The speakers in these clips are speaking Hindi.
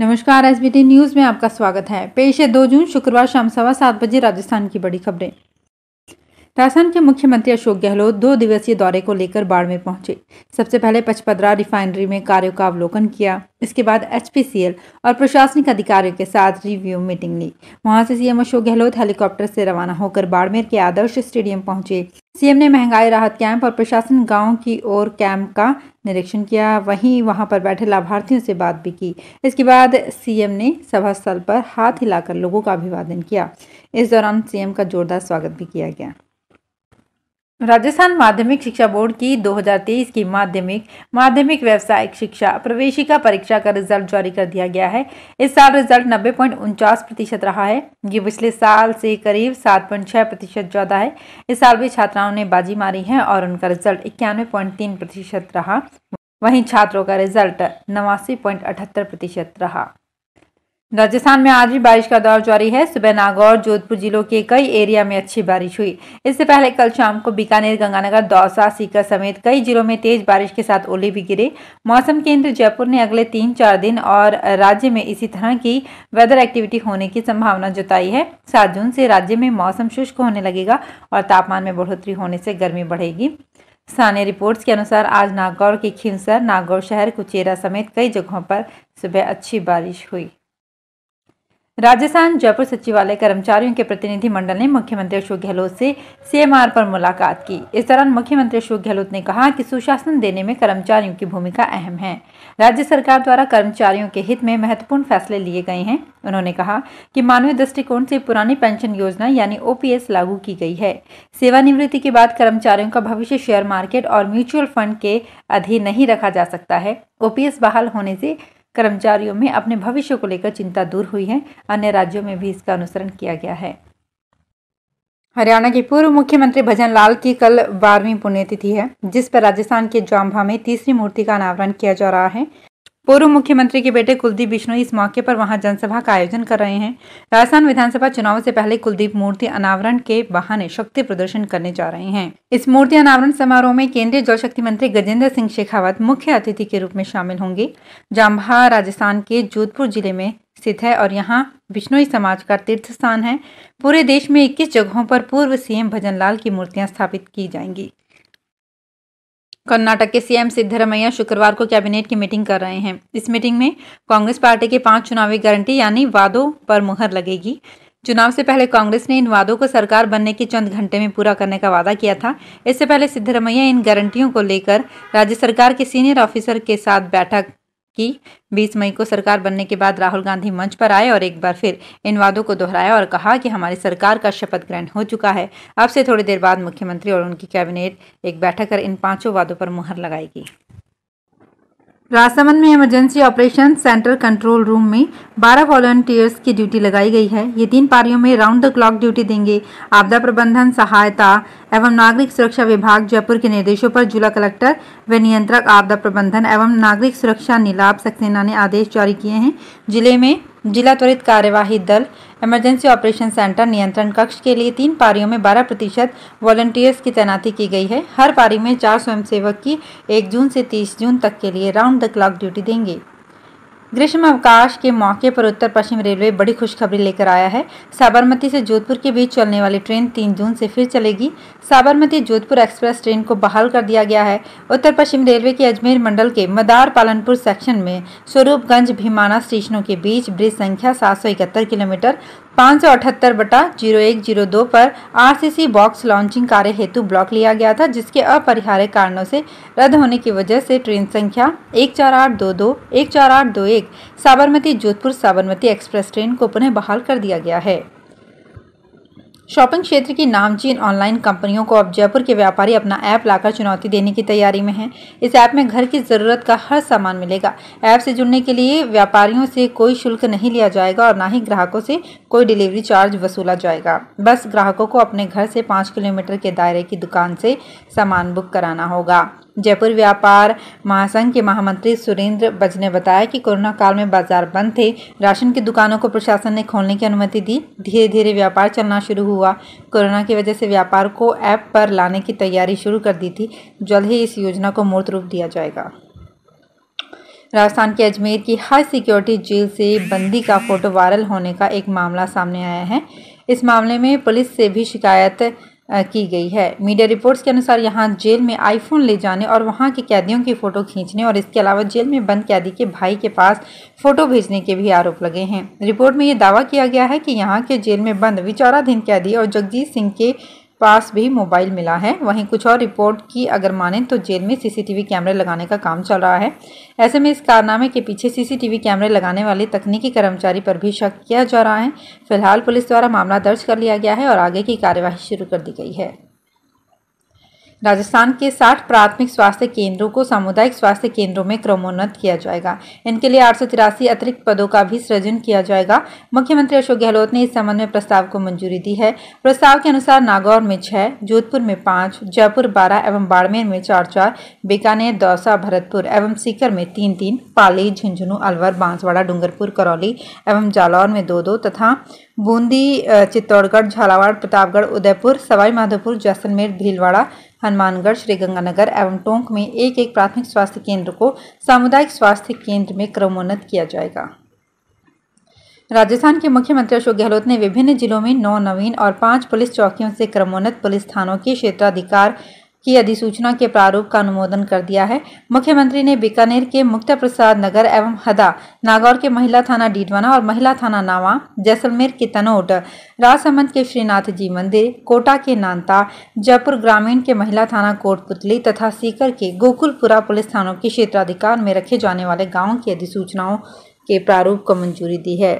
नमस्कार एस बी टी न्यूज़ में आपका स्वागत है पेश है दो जून शुक्रवार शाम सवा सात बजे राजस्थान की बड़ी खबरें राजस्थान के मुख्यमंत्री अशोक गहलोत दो दिवसीय दौरे को लेकर बाड़मेर पहुंचे सबसे पहले पचपदरा रिफाइनरी में कार्यों का अवलोकन किया इसके बाद एचपीसीएल और प्रशासनिक अधिकारियों के साथ रिव्यू मीटिंग ली वहां से सीएम अशोक गहलोत हेलीकॉप्टर से रवाना होकर बाड़मेर के आदर्श स्टेडियम पहुंचे सीएम ने महंगाई राहत कैंप और प्रशासन गांव की ओर कैंप का निरीक्षण किया वहीं वहां पर बैठे लाभार्थियों से बात भी की इसके बाद सीएम ने सभा स्थल पर हाथ हिलाकर लोगों का अभिवादन किया इस दौरान सीएम का जोरदार स्वागत भी किया गया राजस्थान माध्यमिक शिक्षा बोर्ड की 2023 की माध्यमिक माध्यमिक व्यावसायिक शिक्षा प्रवेशिका परीक्षा का रिजल्ट जारी कर दिया गया है इस साल रिजल्ट नब्बे प्रतिशत रहा है ये पिछले साल से करीब 7.6 प्रतिशत ज़्यादा है इस साल भी छात्राओं ने बाजी मारी है और उनका रिजल्ट इक्यानवे प्रतिशत रहा वहीं छात्रों का रिजल्ट नवासी प्रतिशत रहा राजस्थान में आज भी बारिश का दौर जारी है सुबह नागौर जोधपुर जिलों के कई एरिया में अच्छी बारिश हुई इससे पहले कल शाम को बीकानेर गंगानगर दौसा सीकर समेत कई जिलों में तेज बारिश के साथ ओले भी गिरे मौसम केंद्र जयपुर ने अगले तीन चार दिन और राज्य में इसी तरह की वेदर एक्टिविटी होने की संभावना जताई है सात जून से राज्य में मौसम शुष्क होने लगेगा और तापमान में बढ़ोतरी होने से गर्मी बढ़ेगी स्थानीय रिपोर्ट्स के अनुसार आज नागौर के खिनसर नागौर शहर कुचेरा समेत कई जगहों पर सुबह अच्छी बारिश हुई राजस्थान जयपुर सचिवालय कर्मचारियों के प्रतिनिधि मंडल ने मुख्यमंत्री अशोक गहलोत से सीएमआर पर मुलाकात की इस दौरान मुख्यमंत्री अशोक गहलोत ने कहा कि सुशासन देने में कर्मचारियों की भूमिका अहम है राज्य सरकार द्वारा कर्मचारियों के हित में महत्वपूर्ण फैसले लिए गए हैं उन्होंने कहा कि मानवीय दृष्टिकोण से पुरानी पेंशन योजना यानी ओपीएस लागू की गई है सेवानिवृत्ति के बाद कर्मचारियों का भविष्य शेयर मार्केट और म्यूचुअल फंड के अधीन नहीं रखा जा सकता है ओपीएस बहाल होने से कर्मचारियों में अपने भविष्य को लेकर चिंता दूर हुई है अन्य राज्यों में भी इसका अनुसरण किया गया है हरियाणा के पूर्व मुख्यमंत्री भजन लाल की कल बारहवीं पुण्यतिथि है जिस पर राजस्थान के जाम्भा में तीसरी मूर्ति का अनावरण किया जा रहा है पूर्व मुख्यमंत्री के बेटे कुलदीप बिश्नोई इस मौके पर वहां जनसभा का आयोजन कर रहे हैं राजस्थान विधानसभा चुनाव से पहले कुलदीप मूर्ति अनावरण के बहाने शक्ति प्रदर्शन करने जा रहे हैं इस मूर्ति अनावरण समारोह में केंद्रीय जल शक्ति मंत्री गजेंद्र सिंह शेखावत मुख्य अतिथि के रूप में शामिल होंगे जाम्भा राजस्थान के जोधपुर जिले में स्थित है और यहाँ बिश्नोई समाज का तीर्थ स्थान है पूरे देश में इक्कीस जगहों पर पूर्व सीएम लाल की मूर्तियाँ स्थापित की जाएंगी कर्नाटक के सीएम सिद्धरमैया शुक्रवार को कैबिनेट की मीटिंग कर रहे हैं इस मीटिंग में कांग्रेस पार्टी के पांच चुनावी गारंटी यानी वादों पर मुहर लगेगी चुनाव से पहले कांग्रेस ने इन वादों को सरकार बनने के चंद घंटे में पूरा करने का वादा किया था इससे पहले सिद्धरमैया इन गारंटियों को लेकर राज्य सरकार के सीनियर ऑफिसर के साथ बैठक कि 20 मई को सरकार बनने के बाद राहुल गांधी मंच पर आए और एक बार फिर इन वादों को दोहराया और कहा कि हमारी सरकार का शपथ ग्रहण हो चुका है अब से थोड़ी देर बाद मुख्यमंत्री और उनकी कैबिनेट एक बैठक कर इन पांचों वादों पर मुहर लगाएगी राजसमंद में emergency operation centre control room में 12 वॉलंटियर्स की ड्यूटी लगाई गई है ये तीन पारियों में राउंड द क्लॉक ड्यूटी देंगे आपदा प्रबंधन सहायता एवं नागरिक सुरक्षा विभाग जयपुर के निर्देशों पर जिला कलेक्टर व नियंत्रक आपदा प्रबंधन एवं नागरिक सुरक्षा नीलाभ सक्सेना ने आदेश जारी किए हैं जिले में जिला त्वरित कार्यवाही दल इमरजेंसी ऑपरेशन सेंटर नियंत्रण कक्ष के लिए तीन पारियों में 12 प्रतिशत वॉलंटियर्स की तैनाती की गई है हर पारी में चार स्वयंसेवक की एक जून से 30 जून तक के लिए राउंड द क्लॉक ड्यूटी देंगे ग्रीष्म अवकाश के मौके पर उत्तर पश्चिम रेलवे बड़ी खुशखबरी लेकर आया है साबरमती से जोधपुर के बीच चलने वाली ट्रेन 3 जून से फिर चलेगी साबरमती जोधपुर एक्सप्रेस ट्रेन को बहाल कर दिया गया है उत्तर पश्चिम रेलवे के अजमेर मंडल के मदार पालनपुर सेक्शन में स्वरूपगंज भीमाना स्टेशनों के बीच ब्रिज संख्या सात किलोमीटर पाँच सौ अठहत्तर बटा जीरो एक जीरो दो पर आरसीसी बॉक्स लॉन्चिंग कार्य हेतु ब्लॉक लिया गया था जिसके अपरिहार्य कारणों से रद्द होने की वजह से ट्रेन संख्या एक चार आठ दो दो एक चार आठ दो एक एक साबरमती जोधपुर साबरमती एक्सप्रेस ट्रेन को पुनः बहाल कर दिया गया है शॉपिंग क्षेत्र की नामचीन ऑनलाइन कंपनियों को अब जयपुर के व्यापारी अपना ऐप लाकर चुनौती देने की तैयारी में हैं। इस ऐप में घर की ज़रूरत का हर सामान मिलेगा ऐप से जुड़ने के लिए व्यापारियों से कोई शुल्क नहीं लिया जाएगा और ना ही ग्राहकों से कोई डिलीवरी चार्ज वसूला जाएगा बस ग्राहकों को अपने घर से पाँच किलोमीटर के दायरे की दुकान से सामान बुक कराना होगा जयपुर व्यापार महासंघ के महामंत्री सुरेंद्र बज ने बताया कि कोरोना काल में बाजार बंद थे राशन की दुकानों को प्रशासन ने खोलने की अनुमति दी धीरे धीरे व्यापार चलना शुरू हुआ कोरोना की वजह से व्यापार को ऐप पर लाने की तैयारी शुरू कर दी थी जल्द ही इस योजना को मूर्त रूप दिया जाएगा राजस्थान के अजमेर की हाई सिक्योरिटी जेल से बंदी का फोटो वायरल होने का एक मामला सामने आया है इस मामले में पुलिस से भी शिकायत की गई है मीडिया रिपोर्ट्स के अनुसार यहां जेल में आईफोन ले जाने और वहां के कैदियों की फ़ोटो खींचने और इसके अलावा जेल में बंद कैदी के भाई के पास फ़ोटो भेजने के भी आरोप लगे हैं रिपोर्ट में ये दावा किया गया है कि यहाँ के जेल में बंद विचाराधीन कैदी और जगजीत सिंह के पास भी मोबाइल मिला है वहीं कुछ और रिपोर्ट की अगर माने तो जेल में सीसीटीवी कैमरे लगाने का काम चल रहा है ऐसे में इस कारनामे के पीछे सीसीटीवी कैमरे लगाने वाले तकनीकी कर्मचारी पर भी शक किया जा रहा है फिलहाल पुलिस द्वारा मामला दर्ज कर लिया गया है और आगे की कार्यवाही शुरू कर दी गई है राजस्थान के 60 प्राथमिक स्वास्थ्य केंद्रों को सामुदायिक स्वास्थ्य केंद्रों में क्रमोन्नत किया जाएगा इनके लिए आठ अतिरिक्त पदों का भी सृजन किया जाएगा मुख्यमंत्री अशोक गहलोत ने इस संबंध में प्रस्ताव को मंजूरी दी है प्रस्ताव के अनुसार नागौर में छः जोधपुर में पाँच जयपुर बारह एवं बाड़मेर में चार चार बीकानेर दौसा भरतपुर एवं सीकर में तीन तीन पाली झुंझुनू अलवर बांसवाड़ा डूंगरपुर करौली एवं जालौर में दो दो तथा बूंदी चित्तौड़गढ़ झालावाड़ प्रतापगढ़ उदयपुर सवाईमाधोपुर जैसलमेर भीलवाड़ा हनुमानगढ़ श्रीगंगानगर एवं टोंक में एक एक प्राथमिक स्वास्थ्य केंद्र को सामुदायिक स्वास्थ्य केंद्र में क्रमोन्नत किया जाएगा राजस्थान के मुख्यमंत्री अशोक गहलोत ने विभिन्न जिलों में नौ नवीन और पांच पुलिस चौकियों से क्रमोन्नत पुलिस थानों के क्षेत्राधिकार की अधिसूचना के प्रारूप का अनुमोदन कर दिया है मुख्यमंत्री ने बीकानेर के मुक्ता प्रसाद नगर एवं हदा नागौर के महिला थाना डीडवाना और महिला थाना नावा जैसलमेर के तनोट राजसमंद के श्रीनाथ जी मंदिर कोटा के नानता जयपुर ग्रामीण के महिला थाना कोटपुतली तथा सीकर के गोकुलपुरा पुलिस थानों के क्षेत्राधिकार में रखे जाने वाले गाँव की अधिसूचनाओं के प्रारूप को मंजूरी दी है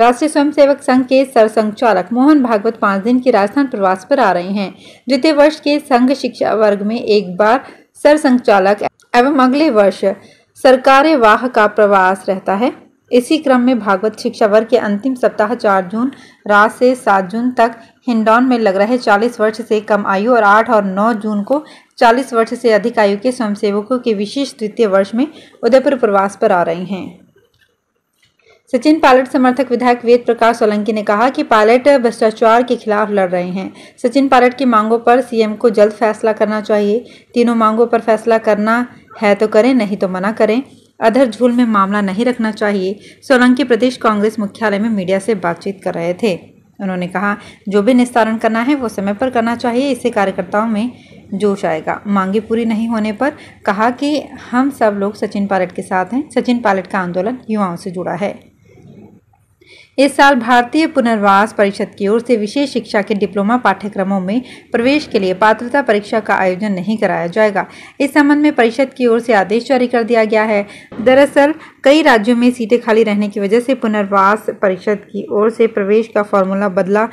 राष्ट्रीय स्वयंसेवक संघ के सरसंघचालक मोहन भागवत पांच दिन के राजस्थान प्रवास पर आ रहे हैं द्वितीय वर्ष के संघ शिक्षा वर्ग में एक बार सरसंघचालक एवं अगले वर्ष सरकारी वाह का प्रवास रहता है इसी क्रम में भागवत शिक्षा वर्ग के अंतिम सप्ताह चार जून रात से सात जून तक हिंडौन में लग रहे चालीस वर्ष से कम आयु और आठ और नौ जून को चालीस वर्ष से अधिक आयु के स्वयंसेवकों के विशेष द्वितीय वर्ष में उदयपुर प्रवास पर आ रहे हैं सचिन पायलट समर्थक विधायक वेद प्रकाश सोलंकी ने कहा कि पायलट भ्रष्टाचार के खिलाफ लड़ रहे हैं सचिन पायलट की मांगों पर सीएम को जल्द फैसला करना चाहिए तीनों मांगों पर फैसला करना है तो करें नहीं तो मना करें अधर झूल में मामला नहीं रखना चाहिए सोलंकी प्रदेश कांग्रेस मुख्यालय में मीडिया से बातचीत कर रहे थे उन्होंने कहा जो भी निस्तारण करना है वो समय पर करना चाहिए इससे कार्यकर्ताओं में जोश आएगा मांगे पूरी नहीं होने पर कहा कि हम सब लोग सचिन पायलट के साथ हैं सचिन पायलट का आंदोलन युवाओं से जुड़ा है इस साल भारतीय पुनर्वास परिषद की ओर से विशेष शिक्षा के डिप्लोमा पाठ्यक्रमों में प्रवेश के लिए पात्रता परीक्षा का आयोजन नहीं कराया जाएगा इस संबंध में परिषद की ओर से आदेश जारी कर दिया गया है दरअसल कई राज्यों में सीटें खाली रहने की वजह से पुनर्वास परिषद की ओर से प्रवेश का फॉर्मूला बदला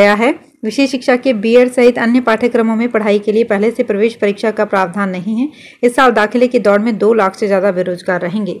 गया है विशेष शिक्षा के बी सहित अन्य पाठ्यक्रमों में पढ़ाई के लिए पहले से प्रवेश परीक्षा का प्रावधान नहीं है इस साल दाखिले की दौड़ में दो लाख से ज़्यादा बेरोजगार रहेंगे